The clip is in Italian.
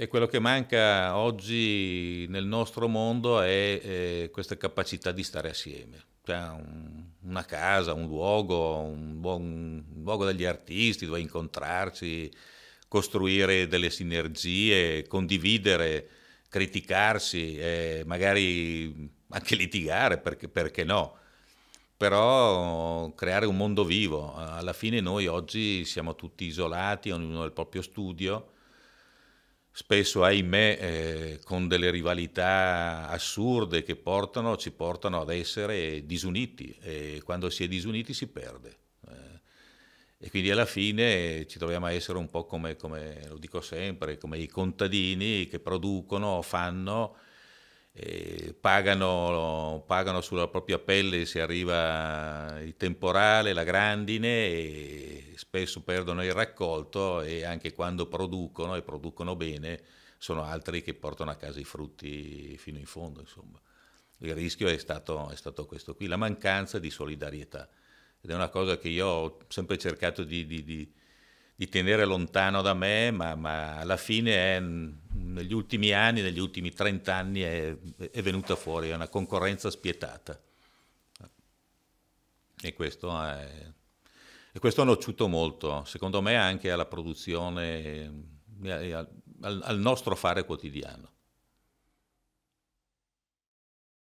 E quello che manca oggi nel nostro mondo è eh, questa capacità di stare assieme. Cioè un, una casa, un luogo, un, buon, un luogo degli artisti dove incontrarci, costruire delle sinergie, condividere, criticarsi, eh, magari anche litigare, perché, perché no? però creare un mondo vivo. Alla fine noi oggi siamo tutti isolati, ognuno nel proprio studio spesso ahimè eh, con delle rivalità assurde che portano, ci portano ad essere disuniti e quando si è disuniti si perde. Eh, e quindi alla fine ci troviamo a essere un po' come, come lo dico sempre, come i contadini che producono, fanno, eh, pagano, pagano, sulla propria pelle se arriva il temporale, la grandine e spesso perdono il raccolto e anche quando producono e producono bene sono altri che portano a casa i frutti fino in fondo. Insomma. Il rischio è stato, è stato questo qui, la mancanza di solidarietà. Ed è una cosa che io ho sempre cercato di, di, di, di tenere lontano da me, ma, ma alla fine è negli ultimi anni, negli ultimi 30 anni è, è venuta fuori, è una concorrenza spietata. E questo, è, e questo ha nociuto molto, secondo me, anche alla produzione, al, al nostro fare quotidiano.